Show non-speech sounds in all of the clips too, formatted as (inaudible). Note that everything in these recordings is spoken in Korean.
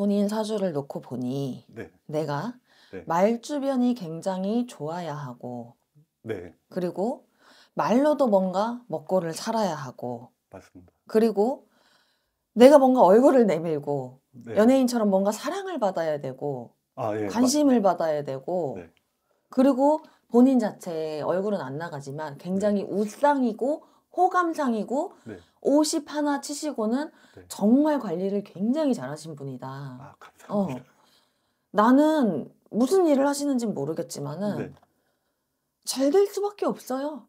본인 사주를 놓고 보니 네. 내가 네. 말주변이 굉장히 좋아야 하고 네. 그리고 말로도 뭔가 먹고를 살아야 하고 맞습니다. 그리고 내가 뭔가 얼굴을 내밀고 네. 연예인처럼 뭔가 사랑을 받아야 되고 아, 예, 관심을 맞... 받아야 되고 네. 그리고 본인 자체의 얼굴은 안 나가지만 굉장히 네. 우상이고 호감상이고 네. 50 하나 치시고는 네. 정말 관리를 굉장히 잘하신 분이다. 아, 감사합니다. 어. 나는 무슨 일을 하시는지 모르겠지만은 네. 잘될 수밖에 없어요.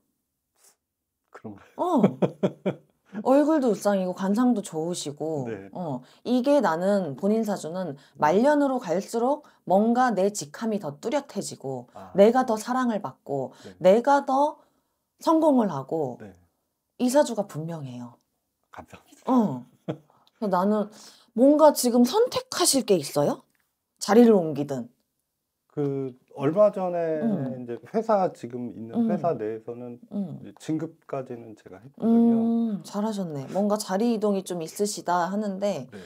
그런가요? 어. (laughs) 얼굴도 우상이고 관상도 좋으시고 네. 어 이게 나는 본인 사주는 말년으로 갈수록 뭔가 내 직함이 더 뚜렷해지고 아. 내가 더 사랑을 받고 네. 내가 더 성공을 하고 네. 이 사주가 분명해요. 감사합니다. 어. 나는 뭔가 지금 선택하실 게 있어요? 자리를 옮기든. 그 얼마 전에 음. 이제 회사 지금 있는 음. 회사 음. 내에서는 음. 진급까지는 제가 했거든요. 음, 잘하셨네. 뭔가 자리 이동이 좀 있으시다 하는데 네.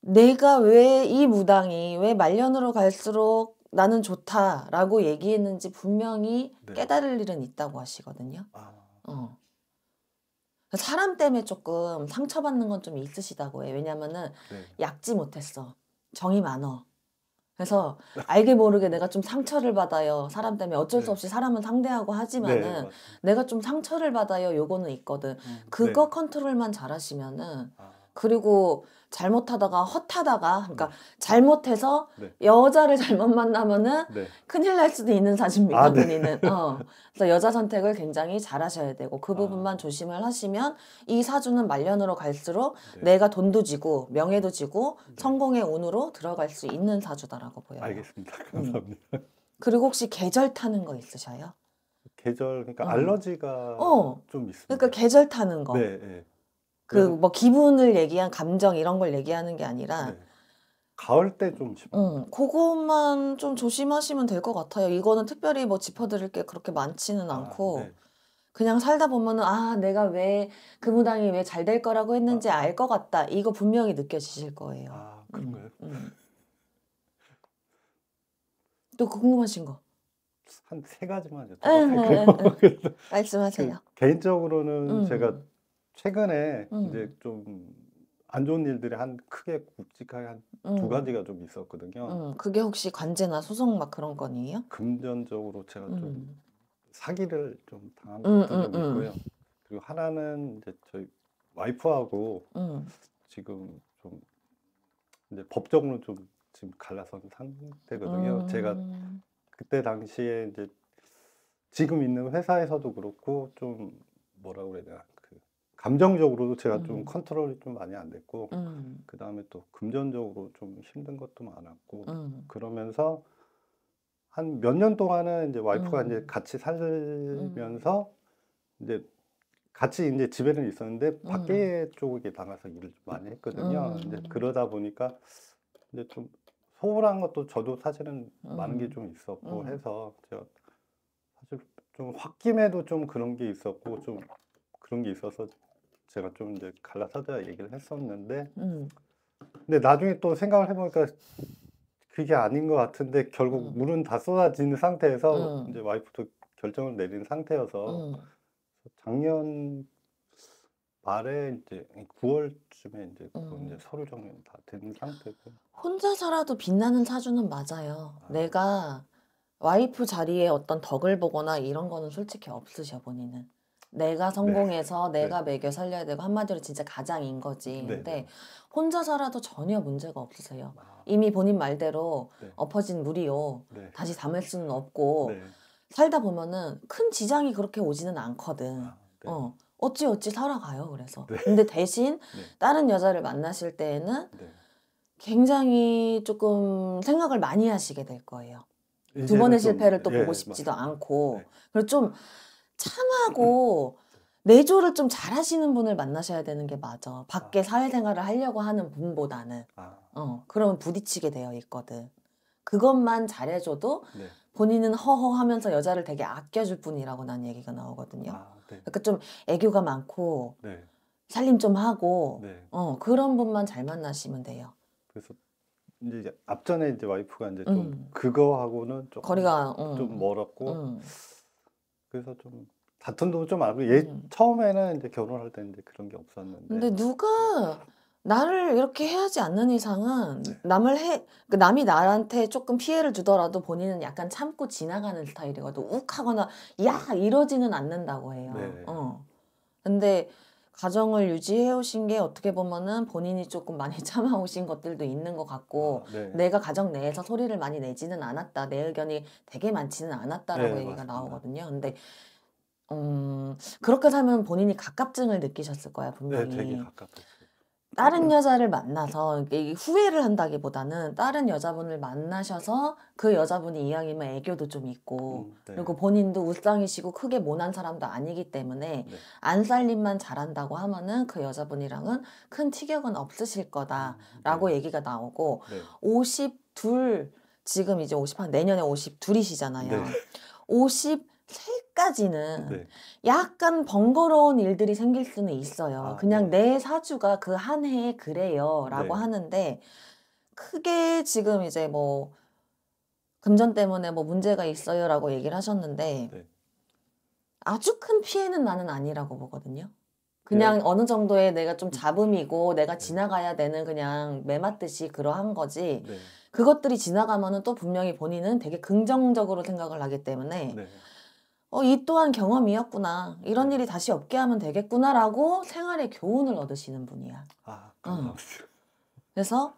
내가 왜 이 무당이 왜 말년으로 갈수록 나는 좋다라고 얘기했는지 분명히 네. 깨달을 일은 있다고 하시거든요. 아. 어. 사람 때문에 조금 상처받는 건 좀 있으시다고 해. 왜냐면은 네. 약지 못했어. 정이 많어. 그래서 아. 알게 모르게 내가 좀 상처를 받아요. 사람 때문에 어쩔 수 네. 없이 사람은 상대하고 하지만은 네, 네 내가 좀 상처를 받아요. 요거는 있거든. 음, 그거 네. 컨트롤만 잘하시면은 아. 그리고 잘못하다가 헛하다가 그러니까 음. 잘못해서 네. 여자를 잘못 만나면은 네. 큰일 날 수도 있는 사진입니다. 아, 네. 본인은. 네. 어. (laughs) 그래서 여자 선택을 굉장히 잘하셔야 되고 그 아. 부분만 아. 조심을 하시면 이 사주는 말년으로 갈수록 네. 내가 돈도 지고 명예도 지고 네. 성공의 운으로 들어갈 수 있는 사주다라고 보여요. 알겠습니다. (laughs) 음. 감사합니다. 음. 그리고 혹시 계절 타는 거 있으셔요? 계절 그러니까 음. 알러지가 어. 좀 있습니다. 그러니까 계절 타는 거. 네. 그뭐 기분을 얘기한 감정 이런 걸 얘기하는 게 아니라 네. 가을 때좀 음, 그것만 좀 조심하시면 될 것 같아요. 이거는 특별히 뭐 짚어드릴 게 그렇게 많지는 아, 않고 아, 네. 그냥 살다 보면은 아 내가 왜 그 무당이 왜 잘 될 거라고 했는지 아, 알것 같다. 이거 분명히 느껴지실 거예요. 아 그런가요? 음, 또 궁금하신 거? 한 세 가지만 더 네, 네, 네. 말씀하세요. 그, 개인적으로는 제가 최근에 음. 이제 좀 안 좋은 일들이 한 크게 굵직하게 한두 음. 가지가 좀 있었거든요. 음, 그게 혹시 관제나 소송 막 그런 건이에요? 금전적으로 제가 좀 음. 사기를 좀 당한 음, 것도 좀 있고요. 그리고 하나는 이제 저희 와이프하고 지금 좀 이제 법적으로 좀 지금 갈라선 상태거든요. 제가 그때 당시에 이제 지금 있는 회사에서도 그렇고 좀 뭐라고 그래야 되나 감정적으로도 제가 음. 좀 컨트롤이 좀 많이 안 됐고 음. 그 다음에 또 금전적으로 좀 힘든 것도 많았고 음. 그러면서 한 몇 년 동안은 이제 와이프가 이제 음. 같이 살면서 음. 이제 같이 이제 집에는 있었는데 밖에 음. 쪽에 나가서 일을 좀 많이 했거든요. 이제 그러다 보니까 이제 좀 소홀한 것도 저도 사실은 많은 게 좀 있었고 해서 제가 사실 좀 홧김에도 좀 그런 게 있었고 좀 그런 게 있어서 제가 좀 이제 갈라서자 얘기를 했었는데 음. 근데 나중에 또 생각을 해보니까 그게 아닌 것 같은데 결국 음. 물은 다 쏟아지는 상태에서 음. 이제 와이프도 결정을 내린 상태여서 음. 작년 말에 이제 9월쯤에 이제, 음. 이제 서류 정리는 다된 상태고 혼자 살아도 빛나는 사주는 맞아요. 아. 내가 와이프 자리에 어떤 덕을 보거나 이런 거는 솔직히 없으셔 본인은. 내가 네. 성공해서 네. 내가 네. 매겨 살려야 되고 한마디로 진짜 가장인 거지. 네, 네. 근데 혼자 살아도 전혀 문제가 없으세요. 아. 이미 본인 말대로 네. 엎어진 물이요. 다시 담을 수는 없고 살다 보면은 큰 지장이 그렇게 오지는 않거든. 아, 어. 어찌 어찌 살아가요. 그래서. 근데 대신 다른 여자를 만나실 때에는 굉장히 조금 생각을 많이 하시게 될 거예요. 두 번의 실패를 또 예, 보고 예, 싶지도 맞습니다. 않고 그리고 좀 참하고 음. 내조를 좀 잘하시는 분을 만나셔야 되는 게 맞아. 밖에 아. 사회생활을 하려고 하는 분보다는. 아. 어, 그러면 부딪히게 되어 있거든. 그것만 잘해줘도 네. 본인은 허허하면서 여자를 되게 아껴줄 뿐이라고 난 얘기가 나오거든요. 아, 네. 그러니까 좀 애교가 많고 네. 살림 좀 하고 네. 어, 그런 분만 잘 만나시면 돼요. 그래서 이제 앞전에 이제 와이프가 이제 좀 음. 그거하고는 좀 거리가 음. 좀 멀었고. 음. 그래서 좀 다툰도 좀 알고 예 음. 처음에는 이제 결혼할 때 이제 그런 게 없었는데. 근데 누가 나를 이렇게 해야지 않는 이상은 네. 남을 해 그러니까 남이 나한테 조금 피해를 주더라도 본인은 약간 참고 지나가는 스타일이거든 욱하거나 야 이러지는 않는다고 해요. 네. 어. 근데 가정을 유지해 오신 게 어떻게 보면은 본인이 조금 많이 (laughs) 참아 오신 것들도 있는 것 같고 아, 네. 내가 가정 내에서 소리를 많이 내지는 않았다 내 의견이 되게 많지는 않았다라고 네, 얘기가 맞습니다. 나오거든요. 근데 음, 그렇게 살면 본인이 가깝증을 느끼셨을 거야 네, 분명히. 네, 되게 갑갑했 다른 여자를 만나서 후회를 한다기보다는 다른 여자분을 만나셔서 그 여자분이 이왕이면 애교도 좀 있고 음, 네. 그리고 본인도 우상이시고 크게 모난 사람도 아니기 때문에 네. 안살림만 잘한다고 하면은 그 여자분이랑은 큰 티격은 없으실 거다라고 음, 네. 얘기가 나오고 네. 오십둘 지금 이제 오십 한 내년에 오십둘이시잖아요 네. 오십 세까지는 네. 약간 번거로운 일들이 생길 수는 있어요. 아, 그냥 네. 내 사주가 그 한 해에 그래요라고 네. 하는데 크게 지금 이제 뭐 금전 때문에 뭐 문제가 있어요라고 얘기를 하셨는데 네. 아주 큰 피해는 나는 아니라고 보거든요. 네. 그냥 어느 정도의 내가 좀 음. 잡음이고 내가 네. 지나가야 되는 그냥 매맞듯이 그러한 거지. 그것들이 지나가면은 또 분명히 본인은 되게 긍정적으로 생각을 하기 때문에 어, 이 또한 경험이었구나. 이런 네. 일이 다시 없게 하면 되겠구나라고 생활의 교훈을 얻으시는 분이야. 아, 응. 그래서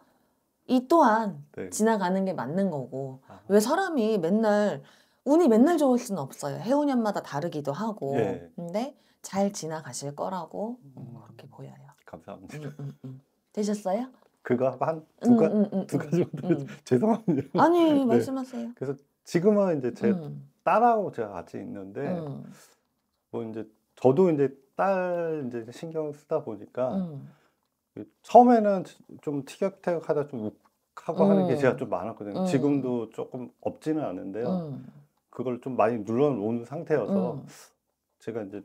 이 또한 네. 지나가는 게 맞는 거고 아. 왜 사람이 맨날 운이 맨날 좋을 수는 없어요. 해운년마다 다르기도 하고. 네. 근데 잘 지나가실 거라고 음. 음. 그렇게 보여요. 감사합니다. 음, 음, 음. 되셨어요? 그거 한두 음, 가, 음, 두 가지 정도 (laughs) 죄송합니다. 아니 네. 말씀하세요. 그래서 지금은 이제 제 딸하고 제가 같이 있는데 음. 뭐 이제 저도 이제 딸 이제 신경 쓰다 보니까 음. 처음에는 좀 티격태격하다 좀 욱하고 하는 게 제가 좀 많았거든요. 지금도 조금 없지는 않은데요. 그걸 좀 많이 눌러놓은 상태여서 제가 이제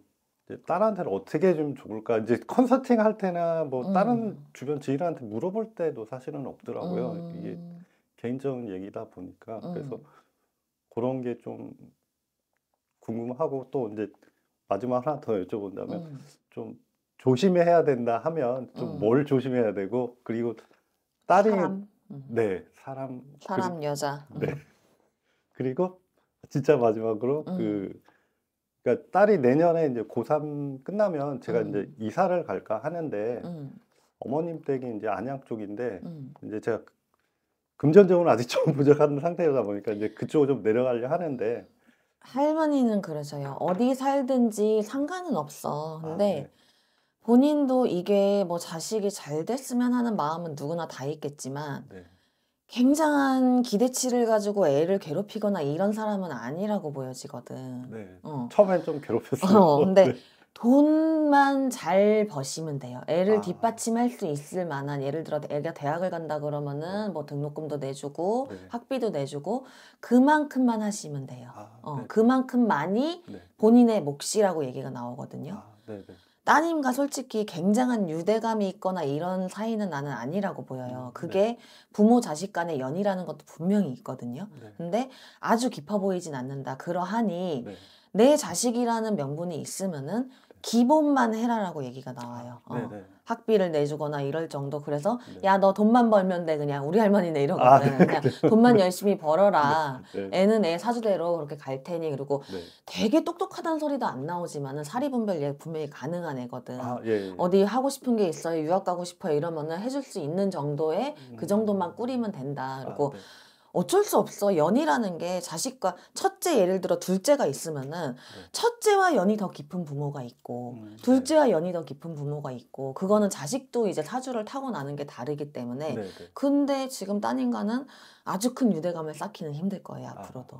딸한테는 어떻게 좀 좋을까 이제 컨설팅 할 때나 뭐 음. 다른 주변 지인한테 물어볼 때도 사실은 없더라고요 음. 이게 개인적인 얘기다 보니까 음. 그래서 그런 게 좀 궁금하고 또 이제 마지막 하나 더 여쭤본다면 음. 좀 조심해야 된다 하면 좀뭘 음. 조심해야 되고 그리고 딸이 사람. 음. 네 사람 사람 그리고, 여자 네 그리고 진짜 마지막으로 음. 그 그러니까 딸이 내년에 이제 고3 끝나면 제가 음. 이제 이사를 갈까 하는데 음. 어머님 댁이 이제 안양 쪽인데 음. 이제 제가 금전적으로 아직 좀 (laughs) 부족한 상태이다 보니까 이제 그쪽으로 좀 내려가려 하는데 할머니는 그러셔요. 어디 살든지 상관은 없어. 근데 아, 네. 본인도 이게 뭐 자식이 잘 됐으면 하는 마음은 누구나 다 있겠지만 네. 굉장한 기대치를 가지고 애를 괴롭히거나 이런 사람은 아니라고 보여지거든. 네. 어. 처음엔 좀괴롭혔어 어, 근데 (laughs) 네. 돈만 잘 버시면 돼요. 애를 아. 뒷받침할 수 있을 만한 예를 들어 애가 대학을 간다 그러면은 네. 뭐 등록금도 내주고 네. 학비도 내주고 그만큼만 하시면 돼요. 아, 어, 네. 그만큼만이 네. 본인의 몫이라고 얘기가 나오거든요. 아, 네, 따님과 솔직히 굉장한 유대감이 있거나 이런 사이는 나는 아니라고 보여요. 음, 그게 네. 부모 자식 간의 연이라는 것도 분명히 있거든요. 근데 아주 깊어 보이진 않는다. 그러하니 내 자식이라는 명분이 있으면은 기본만 해라라고 얘기가 나와요. 아, 어. 네, 네. 학비를 내주거나 이럴 정도 그래서 네. 야너 돈만 벌면 돼 그냥 우리 할머니네 이러거 아, 네. 그냥 돈만 열심히 벌어라 네. 애는 애 사주대로 그렇게 갈 테니 그리고 되게 똑똑하다는 소리도 안 나오지만은 사리분별 얘 분명히 가능한 애거든 아, 예, 예. 예. 어디 하고 싶은 게 있어요 유학 가고 싶어요 이러면은 해줄 수 있는 정도의 음. 그 정도만 꾸리면 된다 아, 그리고 아, 어쩔 수 없어. 연이라는 게 자식과 첫째 예를 들어 둘째가 있으면은 네. 첫째와 연이 더 깊은 부모가 있고 음, 네. 둘째와 연이 더 깊은 부모가 있고 그거는 자식도 이제 사주를 타고 나는 게 다르기 때문에 네, 근데 지금 따님과는 아주 큰 유대감을 쌓기는 힘들 거예요 아. 앞으로도.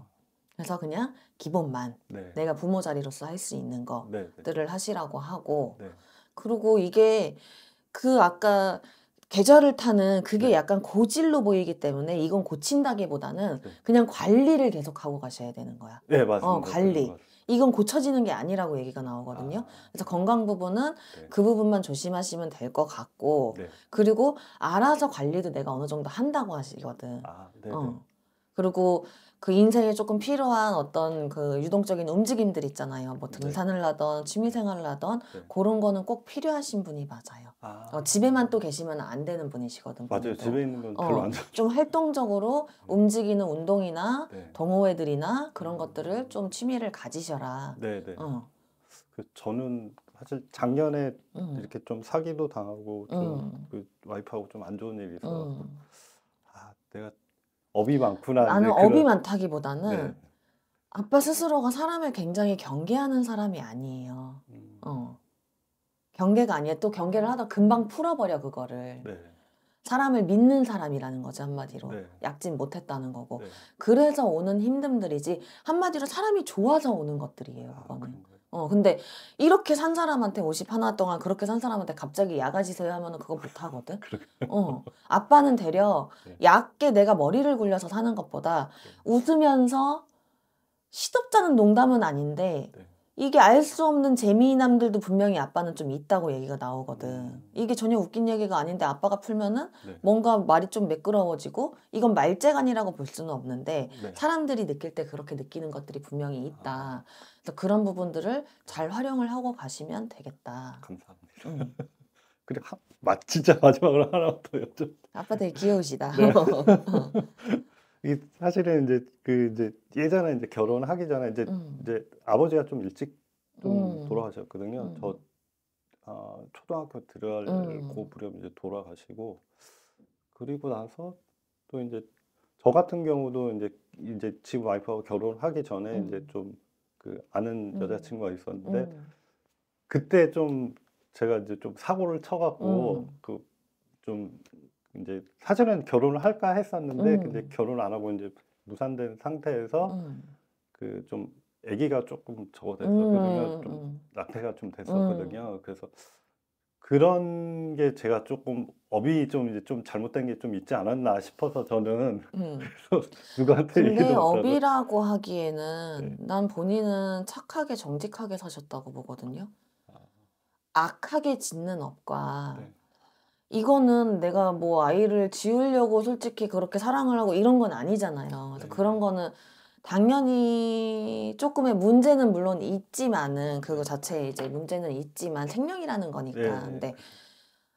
그래서 그냥 기본만 내가 부모 자리로서 할 수 있는 것들을 하시라고 하고 그리고 이게 그 아까 계절을 타는 그게 네. 약간 고질로 보이기 때문에 이건 고친다기보다는 네. 그냥 관리를 계속 하고 가셔야 되는 거야. 네 맞습니다. 어, 관리. 이건 고쳐지는 게 아니라고 얘기가 나오거든요. 아. 그래서 건강 부분은 네. 그 부분만 조심하시면 될 것 같고 네. 그리고 알아서 관리도 내가 어느 정도 한다고 하시거든. 아, 네, 어. 네. 그리고 그 인생에 조금 필요한 어떤 그 유동적인 움직임들 있잖아요. 뭐 등산을 하던 취미생활을 하던 네. 그런 거는 꼭 필요하신 분이 맞아요. 아. 어, 집에만 또 계시면 안 되는 분이시거든요. 맞아요. 분들. 집에 있는 건 어, 별로 안 좋죠. 좀 활동적으로 음. 움직이는 운동이나 네. 동호회들이나 그런 음. 것들을 좀 취미를 가지셔라. 네, 네. 어. 그 저는 사실 작년에 음. 이렇게 좀 사기도 당하고 좀 음. 그 와이프하고 좀 안 좋은 일이 있어서 음. 아 내가 업이 많구나. 나는 업이 그런... 많다기보다는 네. 아빠 스스로가 사람을 굉장히 경계하는 사람이 아니에요. 경계가 아니에요. 또 경계를 하다 금방 풀어버려 그거를. 네. 사람을 믿는 사람이라는 거지 한마디로 네. 약진 못했다는 거고 네. 그래서 오는 힘듦들이지 한마디로 사람이 좋아서 오는 것들이에요. 아, 그거는. 어 근데 이렇게 산 사람한테 5나 동안 그렇게 산 사람한테 갑자기 야가지세요 하면은 그거 못 하거든. 어 아빠는 되려 네. 얕게 내가 머리를 굴려서 사는 것보다 네. 웃으면서 시덥잖은 농담은 아닌데. 네. 이게 알 수 없는 재미남들도 분명히 아빠는 좀 있다고 얘기가 나오거든. 음. 이게 전혀 웃긴 얘기가 아닌데 아빠가 풀면은 네. 뭔가 말이 좀 매끄러워지고 이건 말재간이라고 볼 수는 없는데 네. 사람들이 느낄 때 그렇게 느끼는 것들이 분명히 있다. 아. 그래서 그런 부분들을 잘 활용을 하고 가시면 되겠다. 감사합니다. 음. 그리고 (laughs) 하, 마, 진짜 마지막으로 하나 더 여쭤. 아빠 되게 귀여우시다. 네. (laughs) (laughs) 이 사실은 이제 그 이제 예전에 이제 결혼하기 전에 이제 음. 이제 아버지가 좀 일찍 좀 음. 돌아가셨거든요. 음. 저 어, 초등학교 들어갈 고 무렵 이제 돌아가시고 그리고 나서 또 이제 저 같은 경우도 이제 이제 집 와이프하고 결혼하기 전에 음. 이제 좀 그 아는 음. 여자친구가 있었는데 음. 그때 좀 제가 이제 좀 사고를 쳐갖고 그좀 이제 사실은 결혼을 할까 했었는데 음. 근데 결혼 안 하고 이제 무산된 상태에서 음. 그좀 아기가 조금 저거 됐었거든요. 음, 음. 좀 낙태가 음. 좀 음. 됐었거든요. 그래서 그런 게 제가 조금 업이 좀 이제 좀 잘못된 게 좀 있지 않았나 싶어서 저는 (laughs) 그래서 누구한테 근데 얘기도 업이라고 하기에는 네. 난 본인은 착하게 정직하게 사셨다고 보거든요. 아. 악하게 짓는 업과 네. 이거는 내가 뭐 아이를 지우려고 솔직히 그렇게 사랑을 하고 이런 건 아니잖아요. 그래서 네. 그런 거는 당연히 조금의 문제는 물론 있지만은 그거 네. 자체에 이제 문제는 있지만 생명이라는 거니까. 네. 근데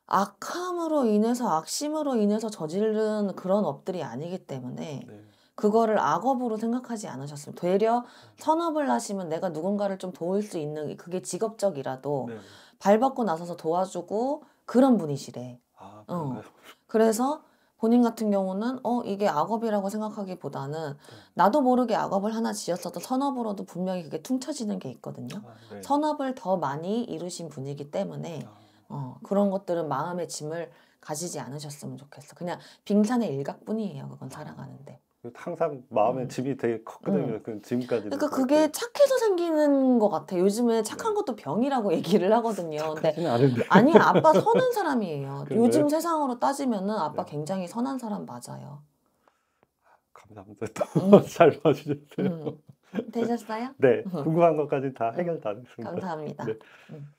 악함으로 인해서 악심으로 인해서 저지른 그런 업들이 아니기 때문에 네. 그거를 악업으로 생각하지 않으셨으면 되려 선업을 하시면 내가 누군가를 좀 도울 수 있는 그게 직업적이라도 네. 발벗고 나서서 도와주고 그런 분이시래. 아, 어. 그래서 본인 같은 경우는 어 이게 악업이라고 생각하기보다는 네. 나도 모르게 악업을 하나 지었어도 선업으로도 분명히 그게 퉁쳐지는 게 있거든요. 아, 네. 선업을 더 많이 이루신 분이기 때문에 아. 어, 그런 것들은 마음의 짐을 가지지 않으셨으면 좋겠어. 그냥 빙산의 일각뿐이에요. 그건 살아가는데. 항상 마음에 음. 짐이 되게 컸거든요. 음. 그 짐까지. 그러니까 그게 착해서 생기는 것 같아. 요즘에 착한 네. 것도 병이라고 (laughs) 얘기를 하거든요. 근데 아니 (laughs) 아빠 선한 사람이에요. 그래요? 요즘 세상으로 따지면은 아빠 네. 굉장히 선한 사람 맞아요. 감사합니다. 또잘 음. (laughs) 봐주셨어요. 음. 되셨어요? 네. 음. 궁금한 것까지 다 음. 해결 다 됐습니다. 감사합니다. 네.